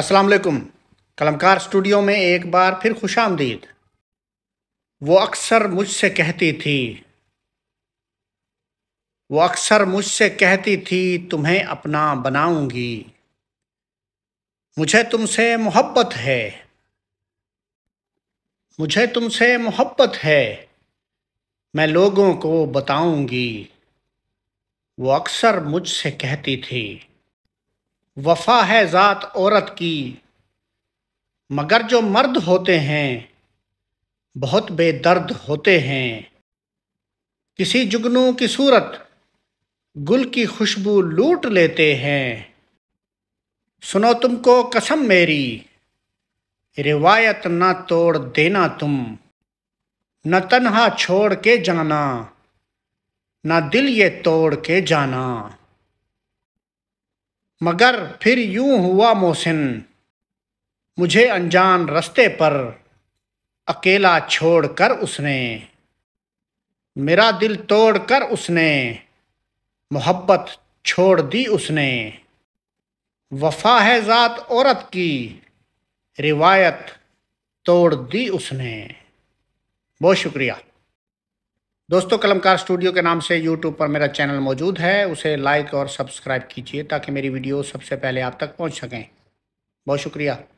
अस्सलाम वालेकुम कलमकार स्टूडियो में एक बार फिर खुश आमदीद वो अक्सर मुझसे कहती थी वो अक्सर मुझसे कहती थी तुम्हें अपना बनाऊंगी मुझे तुमसे मोहब्बत है मुझे तुमसे मोहब्बत है मैं लोगों को बताऊंगी वो अक्सर मुझसे कहती थी वफा है ज़ात औरत की मगर जो मर्द होते हैं बहुत बेदर्द होते हैं किसी जुगनू की सूरत गुल की खुशबू लूट लेते हैं सुनो तुमको कसम मेरी रिवायत ना तोड़ देना तुम न तन्हा छोड़ के जाना ना दिल ये तोड़ के जाना मगर फिर यूं हुआ मोहसिन मुझे अनजान रस्ते पर अकेला छोड़ कर उसने मेरा दिल तोड़ कर उसने मोहब्बत छोड़ दी उसने वफा है ज़ात औरत की रिवायत तोड़ दी उसने बहुत शुक्रिया दोस्तों कलमकार स्टूडियो के नाम से यूट्यूब पर मेरा चैनल मौजूद है उसे लाइक और सब्सक्राइब कीजिए ताकि मेरी वीडियो सबसे पहले आप तक पहुंच सकें बहुत शुक्रिया